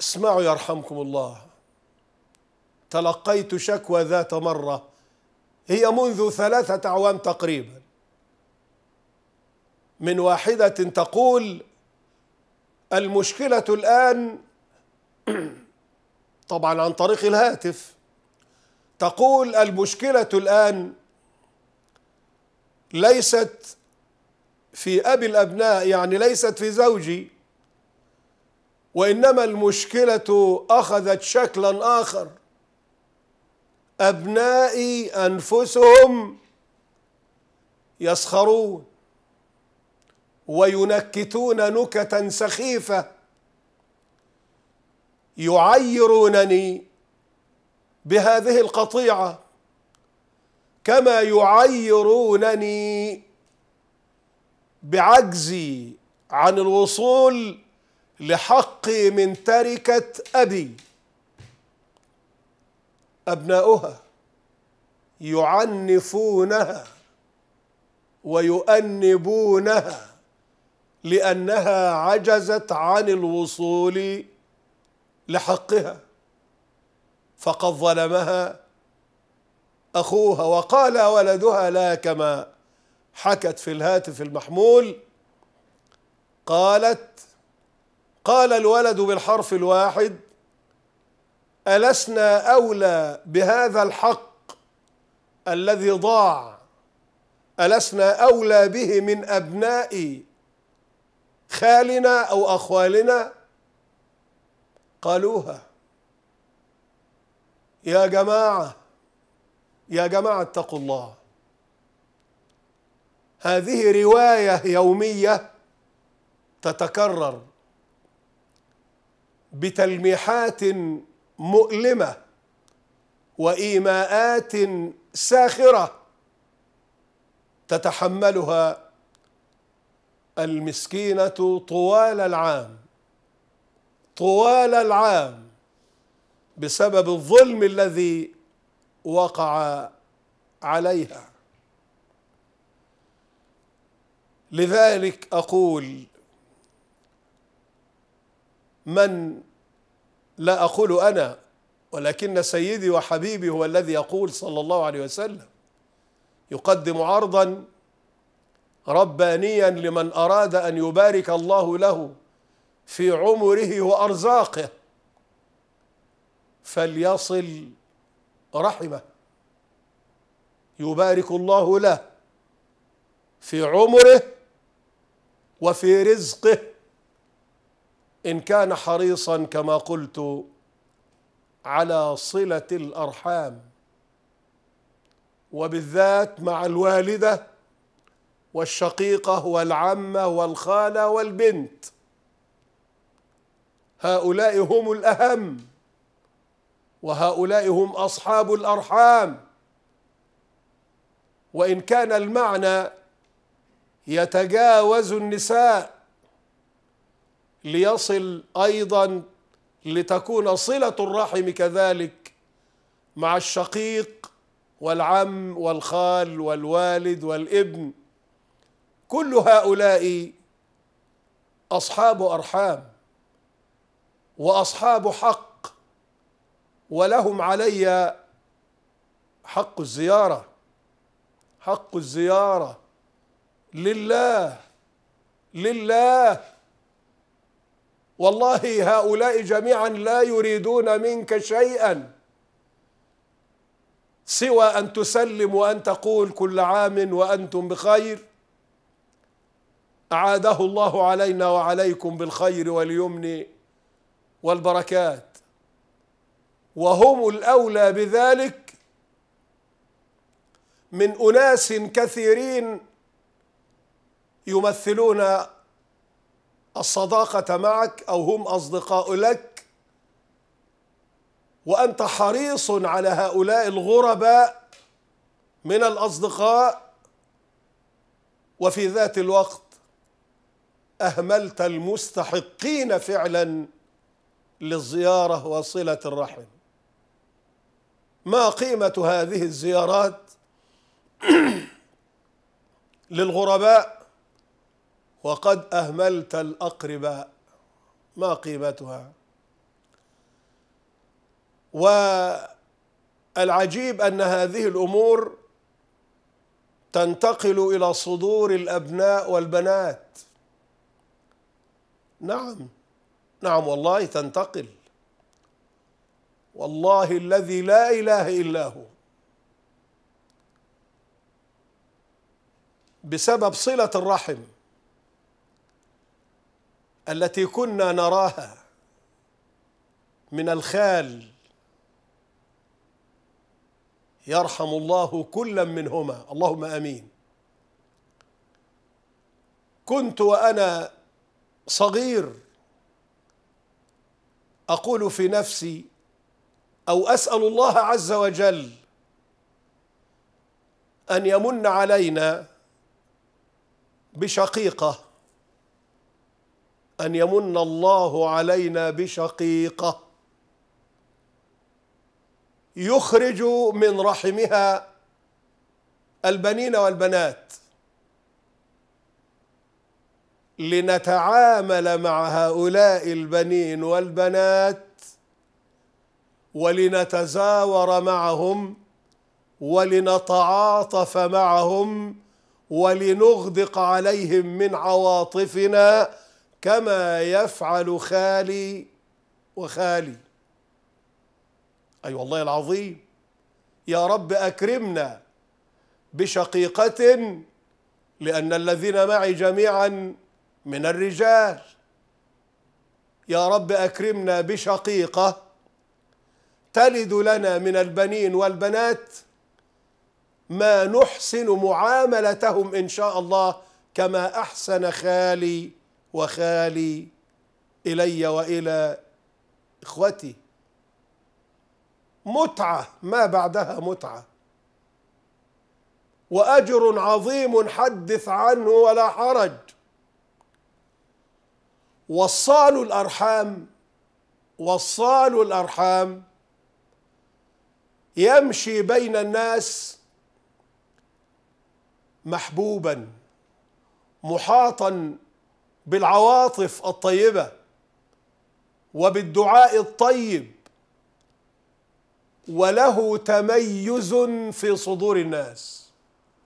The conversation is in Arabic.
اسمعوا يرحمكم الله تلقيت شكوى ذات مرة هي منذ ثلاثة أعوام تقريبا من واحدة تقول المشكلة الآن طبعا عن طريق الهاتف تقول المشكلة الآن ليست في أبي الأبناء يعني ليست في زوجي وإنما المشكلة أخذت شكلا آخر أبنائي أنفسهم يسخرون وينكتون نكتا سخيفة يعيرونني بهذه القطيعة كما يعيرونني بعجزي عن الوصول لحقي من تركة أبي أبناؤها يعنفونها ويؤنبونها لأنها عجزت عن الوصول لحقها فقد ظلمها أخوها وقال ولدها لا كما حكت في الهاتف المحمول قالت قال الولد بالحرف الواحد ألسنا أولى بهذا الحق الذي ضاع ألسنا أولى به من أبناء خالنا أو أخوالنا قالوها يا جماعة يا جماعة اتقوا الله هذه رواية يومية تتكرر بتلميحات مؤلمه وايماءات ساخره تتحملها المسكينه طوال العام طوال العام بسبب الظلم الذي وقع عليها لذلك اقول من لا أقول أنا ولكن سيدي وحبيبي هو الذي يقول صلى الله عليه وسلم يقدم عرضا ربانيا لمن أراد أن يبارك الله له في عمره وأرزاقه فليصل رحمه يبارك الله له في عمره وفي رزقه إن كان حريصا كما قلت على صلة الأرحام وبالذات مع الوالدة والشقيقة والعمة والخالة والبنت هؤلاء هم الأهم وهؤلاء هم أصحاب الأرحام وإن كان المعنى يتجاوز النساء ليصل ايضا لتكون صله الرحم كذلك مع الشقيق والعم والخال والوالد والابن كل هؤلاء اصحاب ارحام واصحاب حق ولهم علي حق الزياره حق الزياره لله لله والله هؤلاء جميعا لا يريدون منك شيئا سوى أن تسلم وأن تقول كل عام وأنتم بخير أعاده الله علينا وعليكم بالخير واليمن والبركات وهم الأولى بذلك من أناس كثيرين يمثلون الصداقة معك أو هم أصدقاء لك وأنت حريص على هؤلاء الغرباء من الأصدقاء وفي ذات الوقت أهملت المستحقين فعلا للزيارة وصلة الرحم ما قيمة هذه الزيارات للغرباء وقد أهملت الأقرباء ما قيمتها والعجيب أن هذه الأمور تنتقل إلى صدور الأبناء والبنات نعم نعم والله تنتقل والله الذي لا إله إلا هو بسبب صلة الرحم التي كنا نراها من الخال يرحم الله كلا منهما اللهم امين كنت وانا صغير اقول في نفسي او اسال الله عز وجل ان يمن علينا بشقيقه أن يمن الله علينا بشقيقة يخرج من رحمها البنين والبنات لنتعامل مع هؤلاء البنين والبنات ولنتزاور معهم ولنتعاطف معهم ولنغدق عليهم من عواطفنا كما يفعل خالي وخالي أي أيوة والله العظيم يا رب أكرمنا بشقيقة لأن الذين معي جميعا من الرجال يا رب أكرمنا بشقيقة تلد لنا من البنين والبنات ما نحسن معاملتهم إن شاء الله كما أحسن خالي وخالي الي والى اخوتي متعه ما بعدها متعه واجر عظيم حدث عنه ولا حرج وصال الارحام وصال الارحام يمشي بين الناس محبوبا محاطا بالعواطف الطيبة وبالدعاء الطيب وله تميز في صدور الناس